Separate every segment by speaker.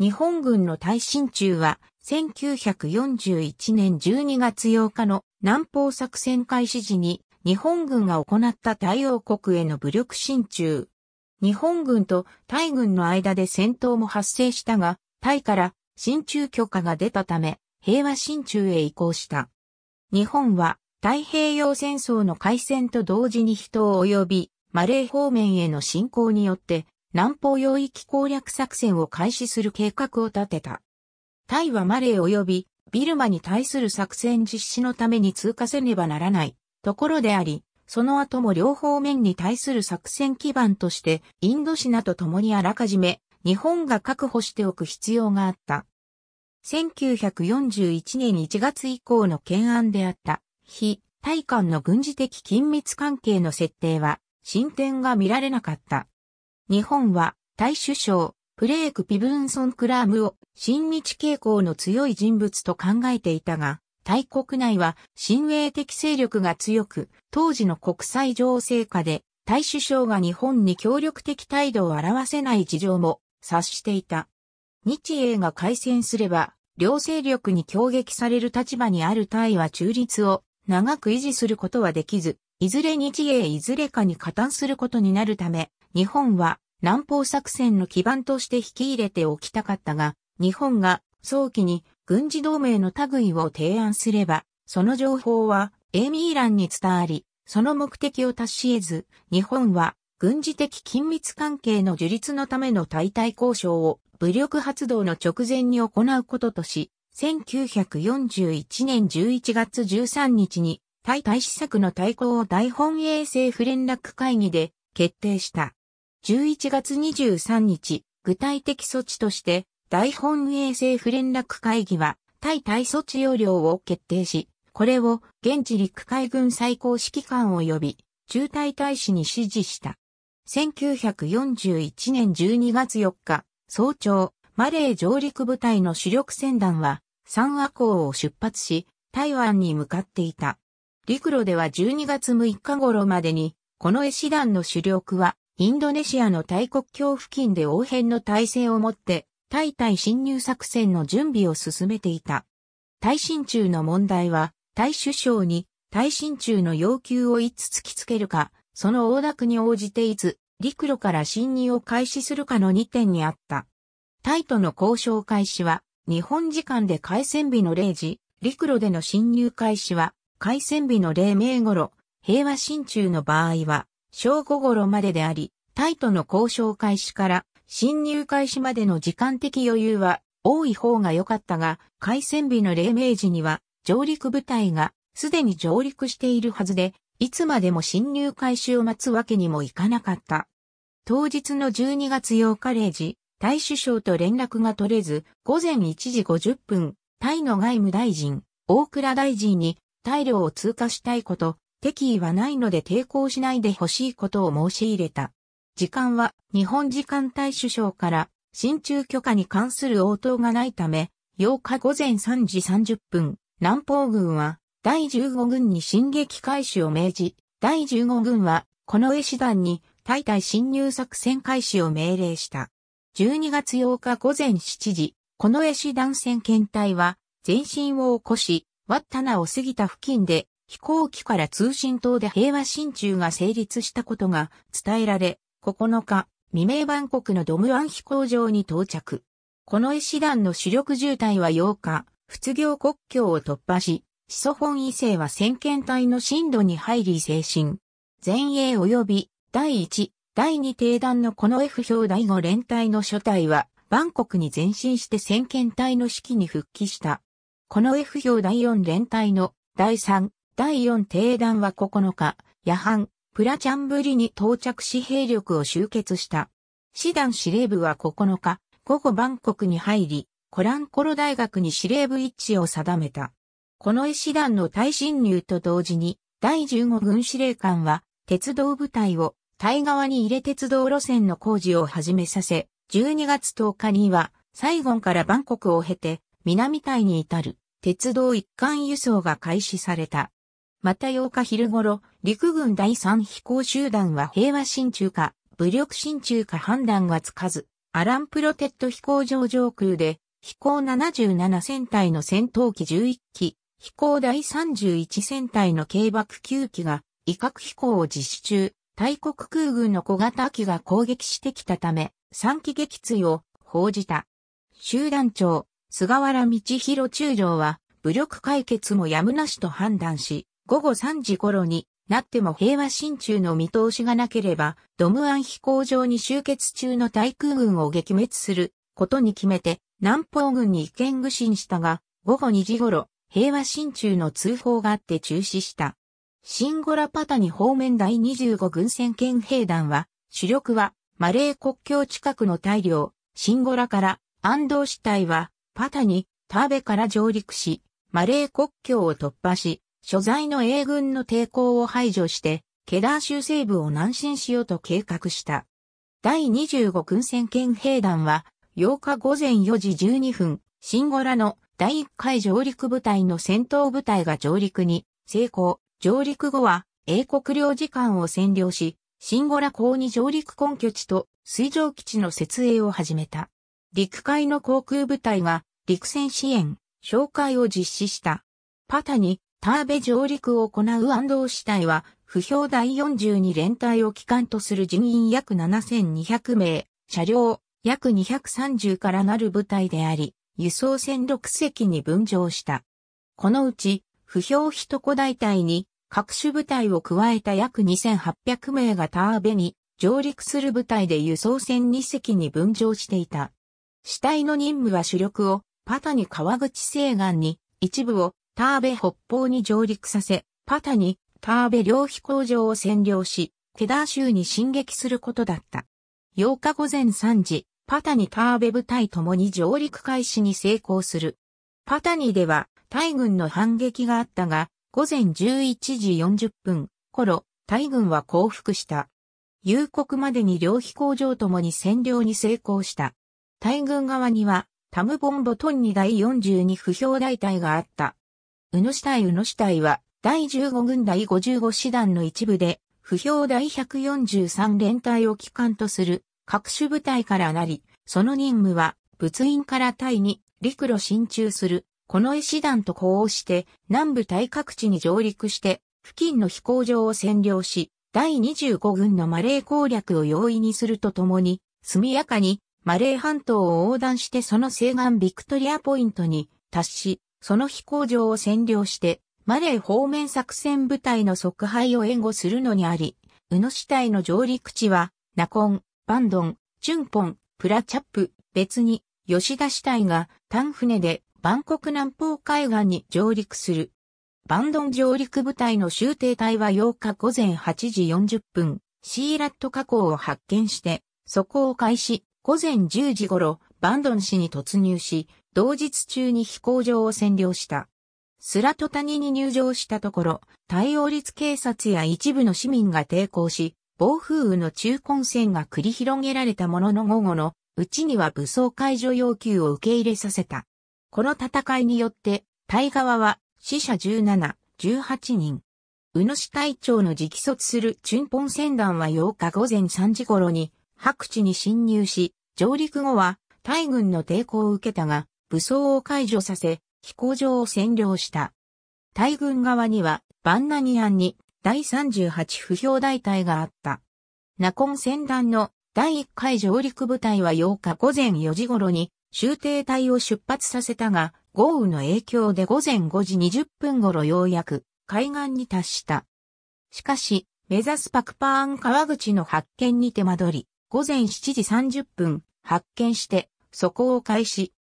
Speaker 1: 日本軍の大進駐は、1941年12月8日の南方作戦開始時に、日本軍が行った太陽国への武力進駐。日本軍とタイ軍の間で戦闘も発生したが、タイから進駐許可が出たため、平和進駐へ移行した。日本は太平洋戦争の開戦と同時に人を及び、マレー方面への侵攻によって南方領域攻略作戦を開始する計画を立てた。タイはマレー及びビルマに対する作戦実施のために通過せねばならないところであり、その後も両方面に対する作戦基盤としてインドシナと共にあらかじめ日本が確保しておく必要があった。1941年1月以降の懸案であった非対間の軍事的緊密関係の設定は進展が見られなかった。日本は、大首相、プレーク・ピブンソン・クラームを、親日傾向の強い人物と考えていたが、タイ国内は、親衛的勢力が強く、当時の国際情勢下で、大首相が日本に協力的態度を表せない事情も察していた。日英が開戦すれば、両勢力に攻撃される立場にある大は中立を長く維持することはできず、いずれ日英いずれかに加担することになるため、日本は南方作戦の基盤として引き入れておきたかったが、日本が早期に軍事同盟の類を提案すれば、その情報はエイミーランに伝わり、その目的を達し得ず、日本は軍事的緊密関係の樹立のための対対交渉を武力発動の直前に行うこととし、1941年11月13日に対大施策の対抗を大本営政府連絡会議で決定した。11月23日、具体的措置として、大本営政府連絡会議は、対対措置要領を決定し、これを現地陸海軍最高指揮官及び、中隊大使に指示した。1941年12月4日、早朝、マレー上陸部隊の主力船団は、三和港を出発し、台湾に向かっていた。陸路では12月6日頃までに、この絵師団の主力はインドネシアの大国境付近で応変の体制をもって、対対侵入作戦の準備を進めていた。対進中の問題は、対首相に対進中の要求をいつ突きつけるか、その大濁に応じていつ、陸路から侵入を開始するかの2点にあった。タイとの交渉開始は、日本時間で開戦日の0時、陸路での侵入開始は、開戦日の0名頃、平和進中の場合は、正午頃までであり、タイとの交渉開始から侵入開始までの時間的余裕は多い方が良かったが、開戦日の黎明時には上陸部隊がすでに上陸しているはずで、いつまでも侵入開始を待つわけにもいかなかった。当日の12月8日0時、タイ首相と連絡が取れず、午前1時50分、タイの外務大臣、大倉大臣に、タイ領を通過したいこと、敵意はないので抵抗しないでほしいことを申し入れた。時間は日本時間大首相から進駐許可に関する応答がないため、8日午前3時30分、南方軍は第15軍に進撃開始を命じ、第15軍はこの絵師団に対対侵入作戦開始を命令した。12月8日午前7時、この絵師団戦検隊は前進を起こし、ワッタナを過ぎた付近で飛行機から通信塔で平和親中が成立したことが伝えられ、9日、未明バンコクのドムアン飛行場に到着。この医師団の主力渋滞は8日、仏業国境を突破し、シソ本ン異性は先遣隊の進路に入り精神。前衛及び第1、第2定団のこの F 表第5連隊の初隊は、バンコクに前進して先遣隊の指揮に復帰した。この F 表第4連隊の第3、第4帝団は9日、夜半、プラチャンブリに到着し兵力を集結した。師団司令部は9日、午後バンコクに入り、コランコロ大学に司令部一致を定めた。この医師団の大侵入と同時に、第15軍司令官は、鉄道部隊を、対側に入れ鉄道路線の工事を始めさせ、12月10日には、サイゴンからバンコクを経て、南タに至る、鉄道一貫輸送が開始された。また8日昼頃、陸軍第3飛行集団は平和進駐か、武力進駐か判断がつかず、アランプロテッド飛行場上空で、飛行77戦隊の戦闘機11機、飛行第31戦隊の軽爆9機が威嚇飛行を実施中、大国空軍の小型機が攻撃してきたため、3機撃墜を報じた。集団長、菅原道弘中将は、武力解決もやむなしと判断し、午後3時頃になっても平和進駐の見通しがなければ、ドムアン飛行場に集結中の対空軍を撃滅することに決めて、南方軍に意見具心したが、午後2時頃、平和進駐の通報があって中止した。シンゴラパタニ方面第25軍戦県兵団は、主力はマレー国境近くの大領、シンゴラから安藤死体は、パタニ、ターベから上陸し、マレー国境を突破し、所在の英軍の抵抗を排除して、ケダー州西部を南進しようと計画した。第25軍戦県兵団は、8日午前4時12分、シンゴラの第1回上陸部隊の戦闘部隊が上陸に成功。上陸後は英国領事館を占領し、シンゴラ港に上陸根拠地と水上基地の設営を始めた。陸海の航空部隊が陸戦支援、紹介を実施した。パタにターベ上陸を行う安藤死隊は、不評第42連隊を機関とする人員約7200名、車両約230からなる部隊であり、輸送船6隻に分譲した。このうち、不評一子大隊に各種部隊を加えた約2800名がターベに上陸する部隊で輸送船2隻に分譲していた。死体の任務は主力をパタに川口西岸に、一部をターベ北方に上陸させ、パタにターベ両飛行場を占領し、ケダー州に進撃することだった。8日午前3時、パタニターベ部隊ともに上陸開始に成功する。パタニでは、大軍の反撃があったが、午前11時40分頃、大軍は降伏した。夕刻までに両飛行場ともに占領に成功した。大軍側には、タムボンボトンニ第42不評大隊があった。宇野死体宇野死体は、第15軍第55師団の一部で、不評第143連隊を機関とする各種部隊からなり、その任務は、物員から隊に陸路進駐する、この医師団と呼応して、南部隊各地に上陸して、付近の飛行場を占領し、第25軍のマレー攻略を容易にするとともに、速やかにマレー半島を横断してその西岸ビクトリアポイントに達し、その飛行場を占領して、マレー方面作戦部隊の即敗を援護するのにあり、宇野市隊の上陸地は、ナコン、バンドン、チュンポン、プラチャップ、別に、吉田市隊が、単船で、バンコク南方海岸に上陸する。バンドン上陸部隊の終艇隊は8日午前8時40分、シーラット河口を発見して、そこを開始、午前10時頃、バンドン市に突入し、同日中に飛行場を占領した。スラト谷に入場したところ、対応率警察や一部の市民が抵抗し、暴風雨の中根線が繰り広げられたものの午後のうちには武装解除要求を受け入れさせた。この戦いによって、タイ側は死者17、18人。宇野市隊長の直卒するチュンポン船団は8日午前3時頃に白地に侵入し、上陸後はタイ軍の抵抗を受けたが、武装を解除させ、飛行場を占領した。大軍側には、バンナニアンに第38不評大隊があった。ナコン戦団の第1回上陸部隊は8日午前4時頃に終停隊を出発させたが、豪雨の影響で午前5時20分頃ようやく海岸に達した。しかし、目指すパクパーン川口の発見に手間取り、午前7時30分発見して、そこを開始、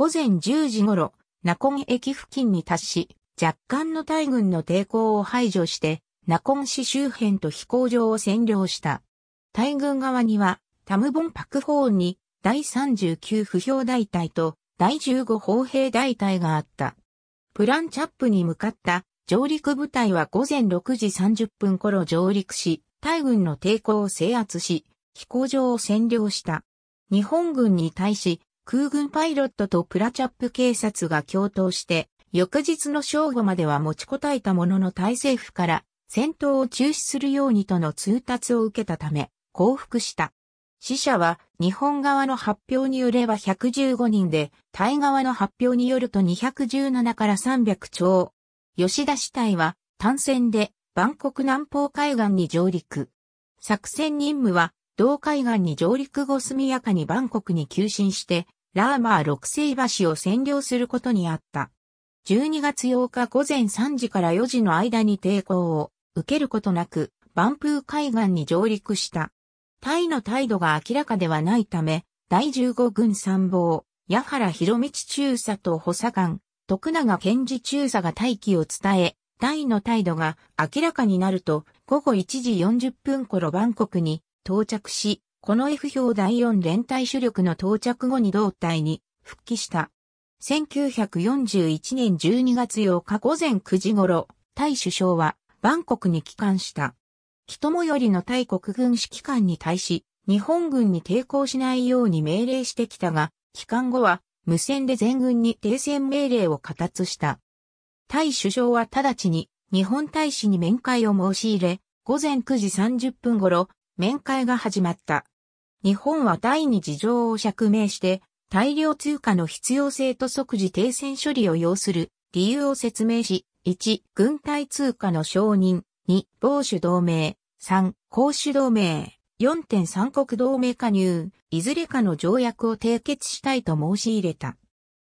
Speaker 1: 午前10時頃、ナコン駅付近に達し、若干の大軍の抵抗を排除して、ナコン市周辺と飛行場を占領した。大軍側には、タムボン・パクホーンに、第39不評大隊と、第15砲兵大隊があった。プランチャップに向かった上陸部隊は午前6時30分頃上陸し、大軍の抵抗を制圧し、飛行場を占領した。日本軍に対し、空軍パイロットとプラチャップ警察が共闘して、翌日の正午までは持ちこたえたものの大政府から戦闘を中止するようにとの通達を受けたため、降伏した。死者は日本側の発表によれば115人で、タイ側の発表によると217から300兆。吉田死体は単線でバンコク南方海岸に上陸。作戦任務は同海岸に上陸後速やかにバンコクに急進してラーマー六世橋を占領することにあった。12月8日午前3時から4時の間に抵抗を受けることなく、バンプー海岸に上陸した。タイの態度が明らかではないため、第15軍参謀、矢原博道中佐と補佐官、徳永賢治中佐が待機を伝え、タイの態度が明らかになると、午後1時40分頃バンコクに到着し、この F 表第4連隊主力の到着後に同隊に復帰した。1941年12月8日午前9時頃、タイ首相はバンコクに帰還した。人もよりのタイ国軍指揮官に対し、日本軍に抵抗しないように命令してきたが、帰還後は無線で全軍に停戦命令を下達した。タイ首相は直ちに日本大使に面会を申し入れ、午前9時30分頃、面会が始まった。日本は第二次情を釈明して、大量通貨の必要性と即時停戦処理を要する理由を説明し、1、軍隊通貨の承認、2、防守同盟、3、公主同盟、4.3国同盟加入、いずれかの条約を締結したいと申し入れた。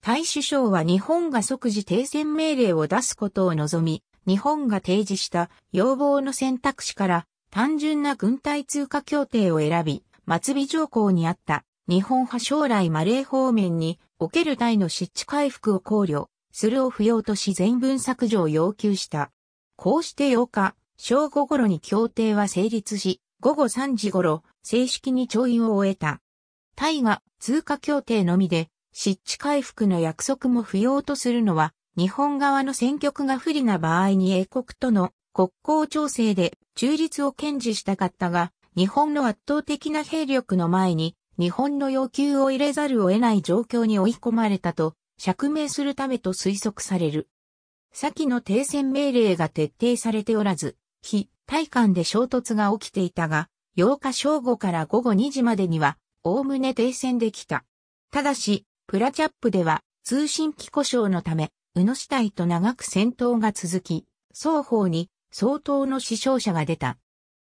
Speaker 1: 大首相は日本が即時停戦命令を出すことを望み、日本が提示した要望の選択肢から単純な軍隊通貨協定を選び、末尾条項にあった日本派将来マレー方面における大の湿地回復を考慮するを不要とし全文削除を要求した。こうして8日、正午頃に協定は成立し、午後3時頃、正式に調印を終えた。タイが通貨協定のみで湿地回復の約束も不要とするのは日本側の選挙区が不利な場合に英国との国交調整で中立を堅持したかったが、日本の圧倒的な兵力の前に、日本の要求を入れざるを得ない状況に追い込まれたと、釈明するためと推測される。先の停戦命令が徹底されておらず、非対艦で衝突が起きていたが、8日正午から午後2時までには、おおむね停戦できた。ただし、プラチャップでは、通信機故障のため、宇野死体と長く戦闘が続き、双方に相当の死傷者が出た。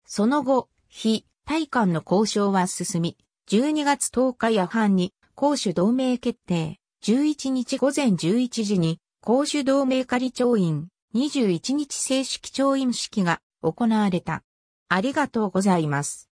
Speaker 1: その後、非対艦の交渉は進み、12月10日夜半に公主同盟決定、11日午前11時に公主同盟仮調印、21日正式調印式が行われた。ありがとうございます。